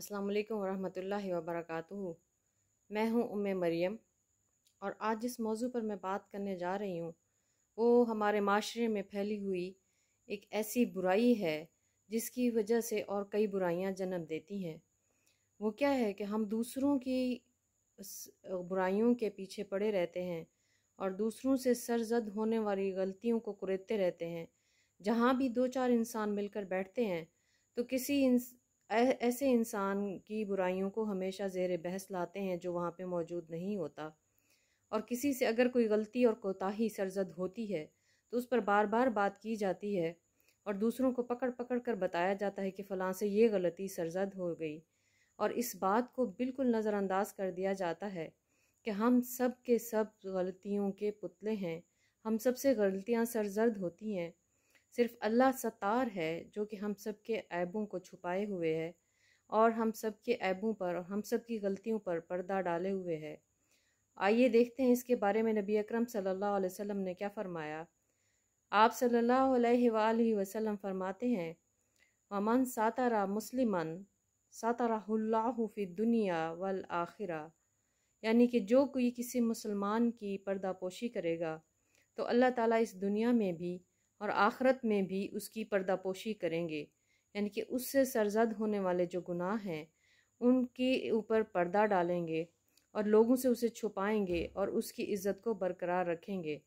अस्सलाम वालेकुम रहमतुल्लाहि व मैं हूं उम्मे मरियम और आज जिस मौजू पर मैं बात करने जा रही हूं वो हमारे माशरे में फैली हुई एक ऐसी बुराई है जिसकी वजह से और कई बुराइयां जन्म देती हैं वो क्या है कि हम दूसरों की बुराइयों के पीछे पड़े रहते हैं और दूसरों से सरजद होने वाली गलतियों को कुरेदते रहते हैं जहाँ भी दो चार इंसान मिलकर बैठते हैं तो किसी ऐसे इंसान की बुराइयों को हमेशा जेर बहस लाते हैं जो वहाँ पे मौजूद नहीं होता और किसी से अगर कोई गलती और कोताही सरजद होती है तो उस पर बार बार बात की जाती है और दूसरों को पकड़ पकड़ कर बताया जाता है कि फ़लाँ से ये गलती सरजद हो गई और इस बात को बिल्कुल नज़रअंदाज कर दिया जाता है कि हम सब के सब गलतियों के पुतले हैं हम सब से गलतियाँ सरजर्द होती हैं सिर्फ अल्लाह सतार है जो कि हम सब के ऐबों को छुपाए हुए है और हम सब के ऐबों पर और हम सब की गलतियों पर पर्दा डाले हुए है आइए देखते हैं इसके बारे में नबी अकरम सल्लल्लाहु अलैहि वसल्लम ने क्या फ़रमाया आप सल्लल्लाहु अलैहि वसल्लम फरमाते हैं ममन सातारा मुसलिमन फ़ी दुनिया वल आखिरा यानी कि जो कोई किसी मुसलमान की पर्दापोशी करेगा तो अल्लाह ताला इस दुनिया में भी और आखरत में भी उसकी पर्दापोशी करेंगे यानी कि उससे सरजद होने वाले जो गुनाह हैं उनके ऊपर पर्दा डालेंगे और लोगों से उसे छुपाएंगे और उसकी इज़्ज़त को बरकरार रखेंगे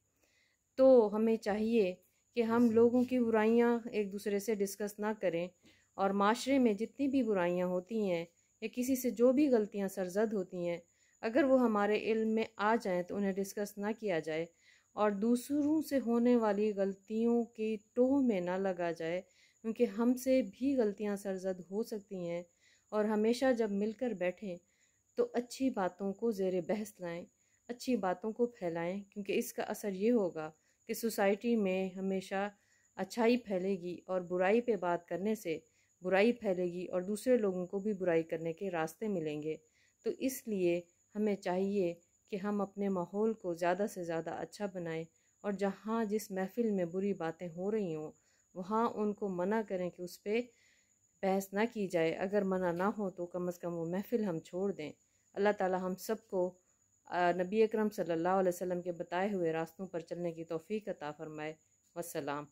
तो हमें चाहिए कि हम लोगों की बुराइयां एक दूसरे से डिस्कस ना करें और माशरे में जितनी भी बुराइयां होती हैं या किसी से जो भी गलतियां सरजद होती हैं अगर वो हमारे इल्म में आ जाएं तो उन्हें डिस्कस ना किया जाए और दूसरों से होने वाली गलतियों के टोह में ना लगा जाए क्योंकि हमसे भी गलतियां सरजद हो सकती हैं और हमेशा जब मिलकर बैठें तो अच्छी बातों को ज़ेर बहस लाएं अच्छी बातों को फैलाएं क्योंकि इसका असर ये होगा कि सोसाइटी में हमेशा अच्छाई फैलेगी और बुराई पे बात करने से बुराई फैलेगी और दूसरे लोगों को भी बुराई करने के रास्ते मिलेंगे तो इसलिए हमें चाहिए कि हम अपने माहौल को ज़्यादा से ज़्यादा अच्छा बनाएं और जहाँ जिस महफिल में बुरी बातें हो रही हों वहाँ उनको मना करें कि उस पर बहस ना की जाए अगर मना ना हो तो कम अज़ कम वो महफिल हम छोड़ दें अल्लाह ताला हम सबको नबी अकरम सल्लल्लाहु अलैहि वसल्लम के बताए हुए रास्तों पर चलने की तौफीक अता फ़रमाए वसलाम